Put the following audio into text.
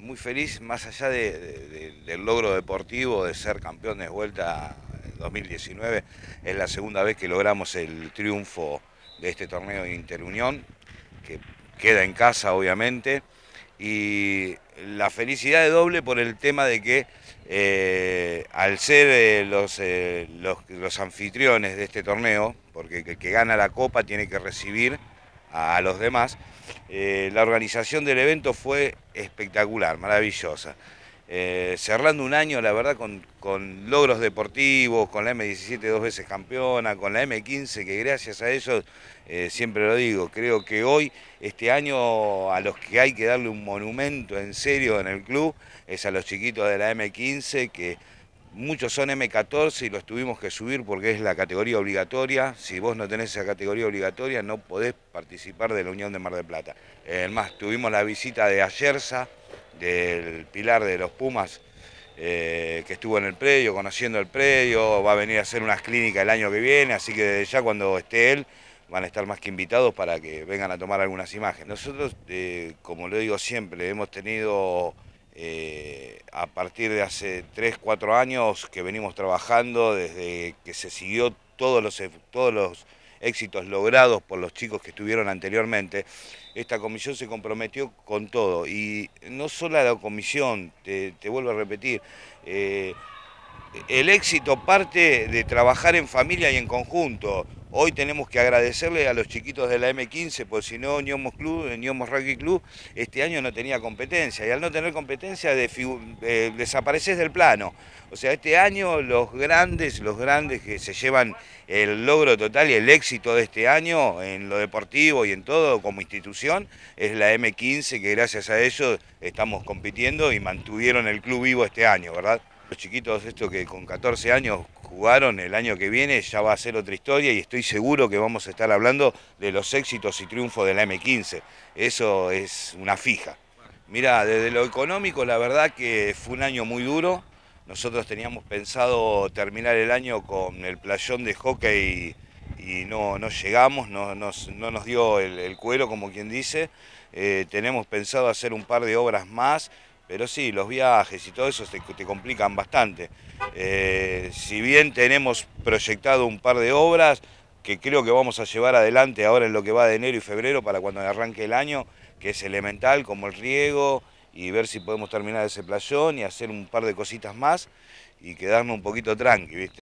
muy feliz, más allá del logro deportivo de ser campeón de vuelta 2019, es la segunda vez que logramos el triunfo de este torneo de Interunión, que queda en casa obviamente, y la felicidad de doble por el tema de que eh, al ser eh, eh, los, los, anfitriones de este torneo, porque el que gana la copa tiene que recibir a los demás. Eh, la organización del evento fue espectacular, maravillosa. Eh, cerrando un año, la verdad, con, con, logros deportivos, con la M17 dos veces campeona, con la M15, que gracias a eso, eh, siempre lo digo, creo que hoy, este año, a los que hay que darle un monumento en serio en el club, es a los chiquitos de la M15 que Muchos son M14 y los tuvimos que subir porque es la categoría obligatoria. Si vos no tenés esa categoría obligatoria, no podés participar de la Unión de Mar del Plata. Además, eh, tuvimos la visita de Ayerza, del pilar de los Pumas, eh, que estuvo en el predio, conociendo el predio, va a venir a hacer unas clínicas el año que viene, así que desde ya cuando esté él van a estar más que invitados para que vengan a tomar algunas imágenes. Nosotros, eh, como lo digo siempre, hemos tenido eh, a partir de hace 3, 4 años que venimos trabajando, desde que se siguió todos los, todos los éxitos logrados por los chicos que estuvieron anteriormente, esta comisión se comprometió con todo. Y no solo la comisión, te, vuelvo a repetir, eh, el éxito parte de trabajar en familia y en conjunto. Hoy tenemos que agradecerle a los chiquitos de la M15, porque si no, Ñomos Club, eh, Ñomos Rugby Club, este año no tenía competencia. Y al no tener competencia, eh, desapareces del plano. O sea, este año los grandes, los grandes que se llevan el logro total y el éxito de este año en lo deportivo y en todo como institución es la M15, que gracias a ellos estamos compitiendo y mantuvieron el club vivo este año, ¿verdad? Los chiquitos estos que con 14 años jugaron, el año que viene ya va a ser otra historia y estoy seguro que vamos a estar hablando de los éxitos y triunfos de la M15. Eso es una fija. Mira, desde lo económico la verdad que fue un año muy duro. Nosotros teníamos pensado terminar el año con el playón de hockey y, no, llegamos, no, nos dio el, cuero como quien dice. Eh, tenemos pensado hacer un par de obras más pero sí, los viajes y todo eso te, complican bastante. Eh, si bien tenemos proyectado un par de obras que creo que vamos a llevar adelante ahora en lo que va de enero y febrero para cuando arranque el año, que es elemental, como el riego, y ver si podemos terminar ese playón y hacer un par de cositas más y quedarnos un poquito tranqui, ¿viste?